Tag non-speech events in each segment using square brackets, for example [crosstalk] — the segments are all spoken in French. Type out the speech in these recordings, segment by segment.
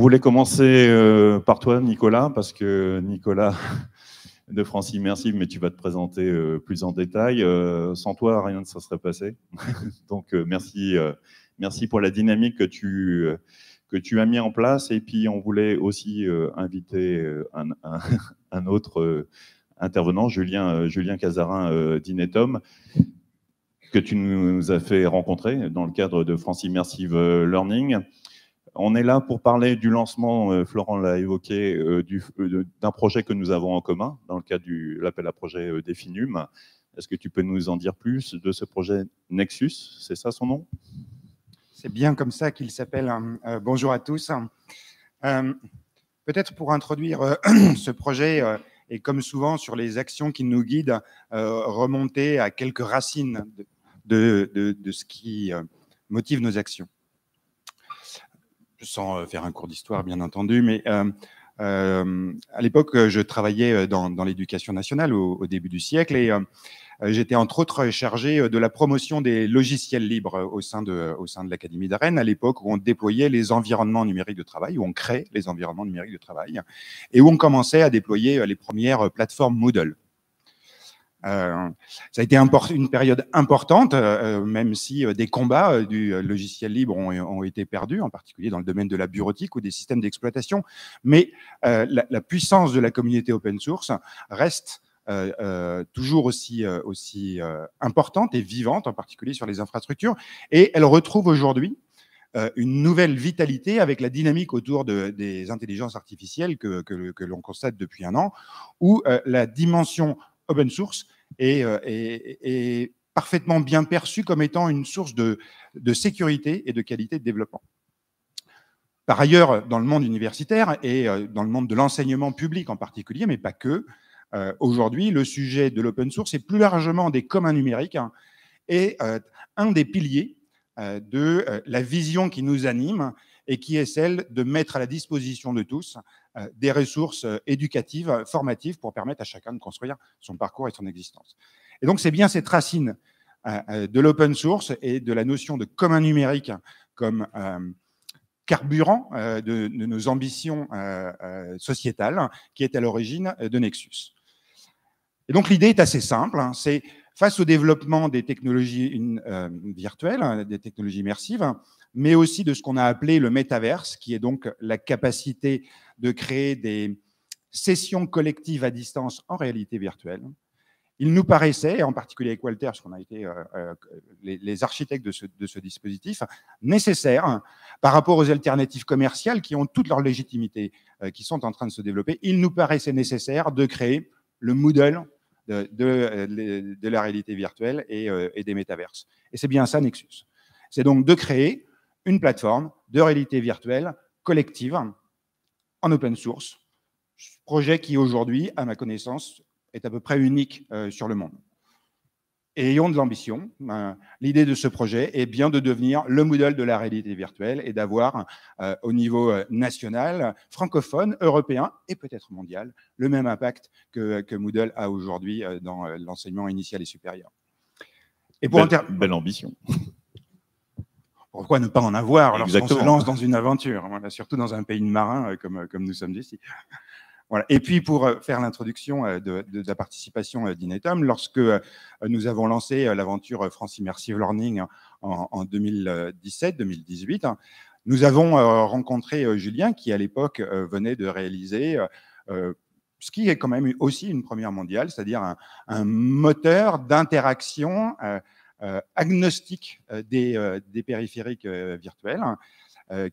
On voulait commencer euh, par toi, Nicolas, parce que Nicolas [laughs] de France Immersive, mais tu vas te présenter euh, plus en détail. Euh, sans toi, rien ne se serait passé. [laughs] Donc, merci, merci pour la dynamique que tu, que tu as mis en place. Et puis, on voulait aussi inviter [laughs] un, autre intervenant, Julien, Julien Cazarin d'Inetom, que tu nous as fait rencontrer dans le cadre de France Immersive Learning. On est là pour parler du lancement, euh, Florent l'a évoqué, euh, euh, d'un projet que nous avons en commun dans le cadre de l'appel à projet Definum. Est-ce que tu peux nous en dire plus de ce projet Nexus C'est ça son nom C'est bien comme ça qu'il s'appelle. Hein. bonjour à tous. Peut-être pour introduire [clears throat] ce projet et comme souvent sur les actions qui nous guident, remonter à quelques racines de, de ce qui motive nos actions sans euh, faire un cours d'histoire, bien entendu, mais euh, euh, à l'époque, je travaillais dans, l'éducation nationale au, début du siècle et j'étais entre autres chargé de la promotion des logiciels libres au sein de, au sein de l'Académie de à l'époque où on déployait les environnements numériques de travail, où on crée les environnements numériques de travail et où on commençait à déployer les premières plateformes Moodle. Euh, ça a été une période importante, euh, euh, même si des combats du logiciel libre ont, été perdus, en particulier dans le domaine de la bureautique ou des systèmes d'exploitation. Mais la, puissance de la communauté open source reste toujours aussi, aussi importante et vivante, en particulier sur les infrastructures. Et elle retrouve aujourd'hui une nouvelle vitalité avec la dynamique autour des intelligences artificielles que, que l'on constate depuis un an, où la dimension open source et, euh, parfaitement bien perçu comme étant une source de, sécurité et de qualité de développement. Par ailleurs, dans le monde universitaire et euh, dans le monde de l'enseignement public en particulier, mais pas que, euh, aujourd'hui, le sujet de l'open source et plus largement des communs numériques est hein, un des piliers de la vision qui nous anime et qui est celle de mettre à la disposition de tous euh, des ressources euh, éducatives, euh, formatives, pour permettre à chacun de construire son parcours et son existence. Et donc, c'est bien cette racine de l'open source et de la notion de commun numérique comme carburant de, nos ambitions sociétales qui est à l'origine de Nexus. Et donc l'idée est assez simple, hein. c'est face au développement des technologies virtuelles, hein, des technologies immersives, mais aussi de ce qu'on a appelé le métaverse, qui est donc la capacité de créer des sessions collectives à distance en réalité virtuelle. Il nous paraissait, en particulier avec Walter, parce qu'on a été euh, euh, les, architectes de ce, dispositif, nécessaire par rapport aux alternatives commerciales qui ont toute leur légitimité, euh, qui sont en train de se développer. Il nous paraissait nécessaire de créer le Moodle de, la réalité virtuelle et, et des métaverses. Et c'est bien ça, Nexus. C'est donc de créer une plateforme de réalité virtuelle collective en open source. Projet qui aujourd'hui, à ma connaissance, est à peu près unique euh, sur le monde. Et ayons de l'ambition. Hein. L'idée de ce projet est bien de devenir le Moodle de la réalité virtuelle et d'avoir euh, au niveau euh, national, francophone, européen et peut-être mondial le même impact que, que Moodle a aujourd'hui dans l'enseignement initial et supérieur. Et pour belle ambition pourquoi ne pas en avoir lorsqu'on se lance dans une aventure, surtout dans un pays de marins euh, comme, euh, comme nous sommes ici. Voilà. Et puis pour euh, faire l'introduction de, la participation d'Inetum, lorsque nous avons lancé l'aventure France Immersive Learning en, 2017-2018, hein, nous avons rencontré Julien qui à l'époque venait de réaliser ce qui est quand même aussi une première mondiale, c'est-à-dire un, moteur d'interaction euh, agnostique euh, euh, des, périphériques virtuels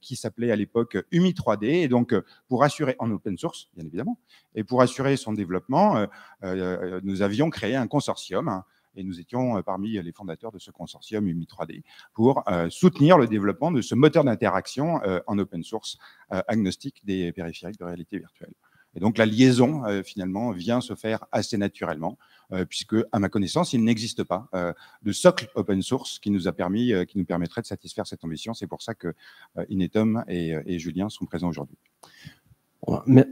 qui s'appelait à l'époque UMI 3D. Et donc, pour assurer, en open source, bien évidemment, et pour assurer son développement, nous avions créé un consortium. Hein, et nous étions parmi les fondateurs de ce consortium UMI 3D pour soutenir le développement de ce moteur d'interaction en open source agnostique des périphériques de réalité virtuelle. Et donc la liaison, euh, finalement, vient se faire assez naturellement, euh, puisque, à ma connaissance, il n'existe pas euh, de socle open source qui nous a permis, qui nous permettrait de satisfaire cette ambition. C'est pour ça que Inetom et, Julien sont présents aujourd'hui.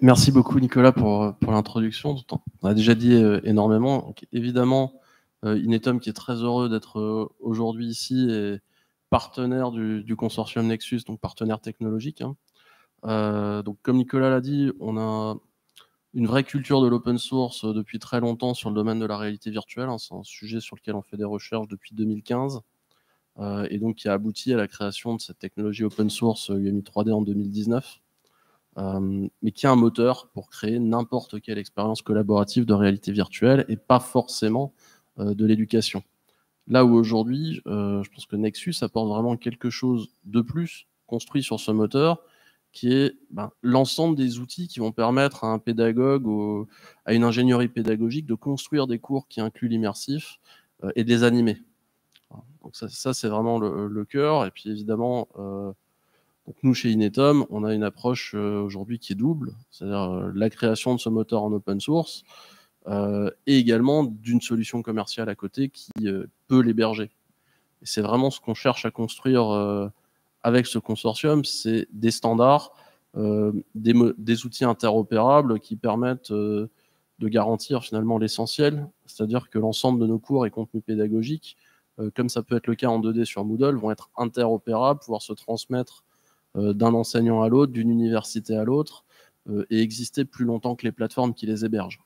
Merci beaucoup, Nicolas, pour, l'introduction. On a déjà dit énormément. évidemment, Inetom qui est très heureux d'être aujourd'hui ici et partenaire du, consortium Nexus, donc partenaire technologique. Hein. donc, comme Nicolas l'a dit, on a une vraie culture de l'open source euh, depuis très longtemps sur le domaine de la réalité virtuelle. Hein. C'est un sujet sur lequel on fait des recherches depuis 2015 euh, et donc qui a abouti à la création de cette technologie open source UMI euh, 3D en 2019, mais qui a un moteur pour créer n'importe quelle expérience collaborative de réalité virtuelle et pas forcément de l'éducation. Là où aujourd'hui, je pense que Nexus apporte vraiment quelque chose de plus construit sur ce moteur qui est ben, l'ensemble des outils qui vont permettre à un pédagogue, à une ingénierie pédagogique de construire des cours qui incluent l'immersif euh, et de les animer. Donc ça, c'est vraiment le, cœur. Et puis évidemment, euh, donc nous chez Inetom, on a une approche euh, aujourd'hui qui est double, c'est-à-dire la création de ce moteur en open source et également d'une solution commerciale à côté qui peut l'héberger. Et c'est vraiment ce qu'on cherche à construire avec ce consortium, c'est des standards, euh, des, outils interopérables qui permettent euh, de garantir finalement l'essentiel, c'est-à-dire que l'ensemble de nos cours et contenus pédagogiques, euh, comme ça peut être le cas en 2D sur Moodle, vont être interopérables, pouvoir se transmettre d'un enseignant à l'autre, d'une université à l'autre, et exister plus longtemps que les plateformes qui les hébergent.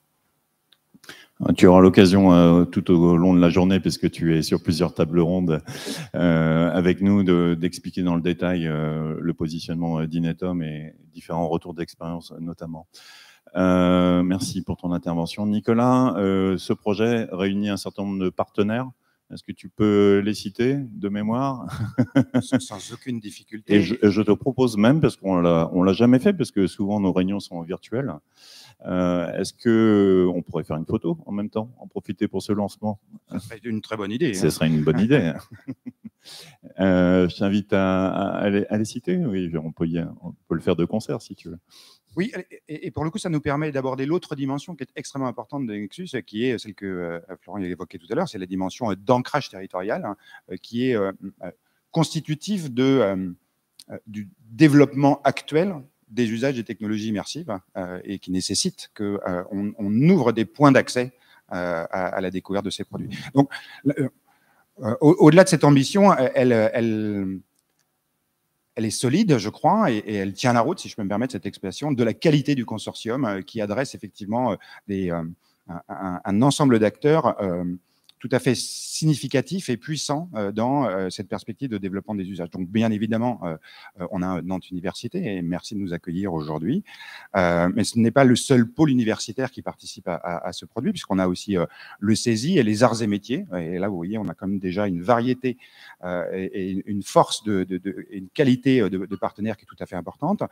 Euh, tu auras l'occasion euh, tout au long de la journée, puisque tu es sur plusieurs tables rondes euh, avec nous, d'expliquer dans le détail le positionnement d'Inetom et différents retours d'expérience notamment. merci pour ton intervention. Nicolas, ce projet réunit un certain nombre de partenaires. Est-ce que tu peux les citer de mémoire [laughs] sans, aucune difficulté. je, je, te propose même, parce qu'on ne l'a jamais fait, parce que souvent nos réunions sont virtuelles, euh, est-ce que on pourrait faire une photo en même temps, en profiter pour ce lancement Ce serait une très bonne idée. Ce hein. serait une bonne idée. [laughs] Euh, je t'invite à, à, les citer. Oui, on peut, on peut le faire de concert si tu veux. Oui, et pour le coup, ça nous permet d'aborder l'autre dimension qui est extrêmement importante de Nexus, qui est celle que euh, Florent a évoquée tout à l'heure, c'est la dimension d'ancrage territorial, hein, qui est constitutive de, du développement actuel des usages des technologies immersives euh, et qui nécessitent qu'on euh, on ouvre des points d'accès euh, à, la découverte de ces produits. Donc, au-delà de cette ambition, elle, elle, elle, est solide, je crois, et, elle tient la route, si je peux me permettre cette expression, de la qualité du consortium qui adresse effectivement des, un, un, ensemble d'acteurs tout à fait significatif et puissant euh, dans euh, cette perspective de développement des usages. Donc, bien évidemment, euh, on a Nantes Université et merci de nous accueillir aujourd'hui. mais ce n'est pas le seul pôle universitaire qui participe à, ce produit, puisqu'on a aussi le saisi et les arts et métiers. Et là, vous voyez, on a quand même déjà une variété et une force de, de, de une qualité de, de partenaire qui est tout à fait importante.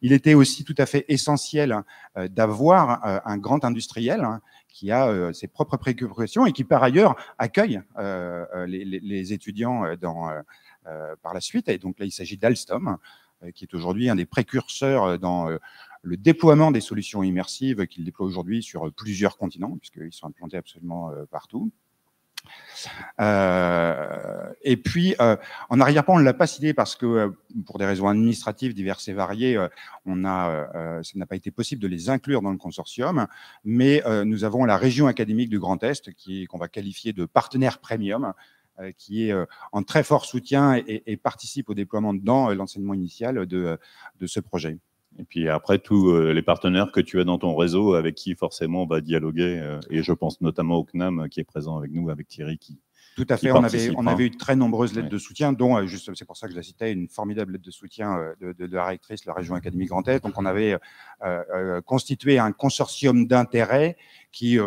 Il était aussi tout à fait essentiel hein, d'avoir un grand industriel hein, qui a euh, ses propres préoccupations et qui par ailleurs accueille euh, euh, les, étudiants par la suite. Et donc là, il s'agit d'Alstom, qui est aujourd'hui un des précurseurs dans le déploiement des solutions immersives qu'il déploie aujourd'hui sur plusieurs continents, puisqu'ils sont implantés absolument partout. Euh, et puis, euh, en arrière-plan, on ne l'a pas cité parce que, euh, pour des raisons administratives diverses et variées, on a, ça n'a pas été possible de les inclure dans le consortium. Mais nous avons la région académique du Grand Est, qui qu'on va qualifier de partenaire premium, qui est en très fort soutien et, participe au déploiement dans l'enseignement initial de, de ce projet. Et puis après, tous euh, les partenaires que tu as dans ton réseau avec qui forcément on va dialoguer, euh, et je pense notamment au CNAM qui est présent avec nous, avec Thierry qui, tout à fait. On avait, hein. eu très nombreuses lettres de soutien, dont, euh, juste, c'est pour ça que je la citais, une formidable lettre de soutien euh, de, la rectrice de la région Académie Grand Est. Donc, on avait euh, constitué un consortium d'intérêts qui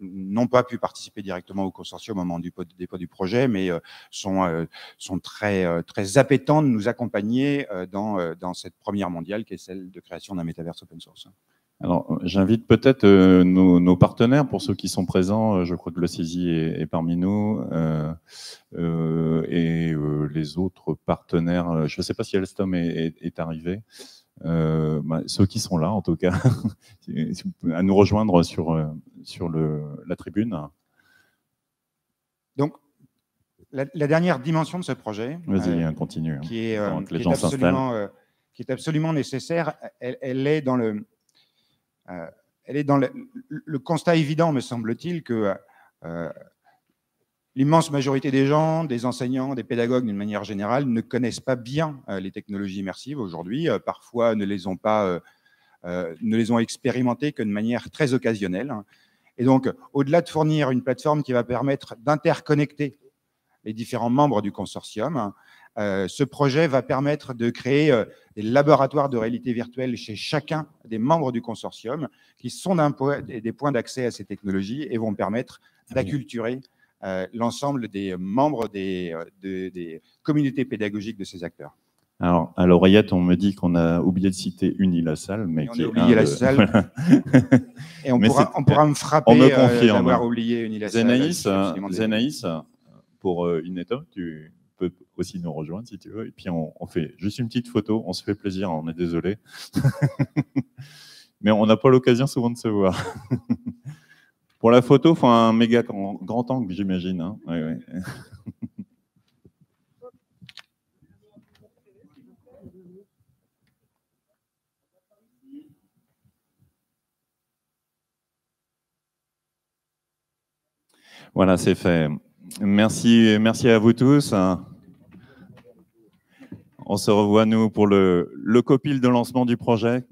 n'ont pas pu participer directement au consortium au moment du dépôt du projet, mais sont, très, très appétents de nous accompagner dans, dans cette première mondiale qui est celle de création d'un métaverse open source. Alors, j'invite peut-être euh, nos, partenaires, pour ceux qui sont présents, euh, je crois que le CISI est, parmi nous, euh, et les autres partenaires, je ne sais pas si Alstom est, est, arrivé, bah, ceux qui sont là en tout cas, [laughs] à nous rejoindre sur, sur le, la tribune. Donc, la, dernière dimension de ce projet, continue, hein. qui est absolument nécessaire, elle est dans le euh, elle est dans le, constat évident, me semble-t-il, que euh, l'immense majorité des gens, des enseignants, des pédagogues d'une manière générale, ne connaissent pas bien euh, les technologies immersives aujourd'hui, parfois ne les ont pas, ne les ont expérimentées que de manière très occasionnelle. Et donc, au-delà de fournir une plateforme qui va permettre d'interconnecter les différents membres du consortium. Euh, ce projet va permettre de créer euh, des laboratoires de réalité virtuelle chez chacun des membres du consortium, qui sont des points d'accès à ces technologies et vont permettre ah d'acculturer euh, l'ensemble des membres des, des, communautés pédagogiques de ces acteurs. Alors, à l'oreillette, on me dit qu'on a oublié de citer Unilassal, la mais on a oublié la salle. [laughs] et on, pourra, on pourra, me frapper d'avoir oublié Unilassal. Zenaïs pour euh, une tu peux aussi nous rejoindre si tu veux. Et puis on, fait juste une petite photo, on se fait plaisir, on est désolé. [laughs] Mais on n'a pas l'occasion souvent de se voir. [laughs] pour la photo, il faut un méga grand, grand angle, j'imagine. Hein. [laughs] Voilà, c'est fait. Merci, merci à vous tous. On se revoit, nous, pour le, le copil de lancement du projet.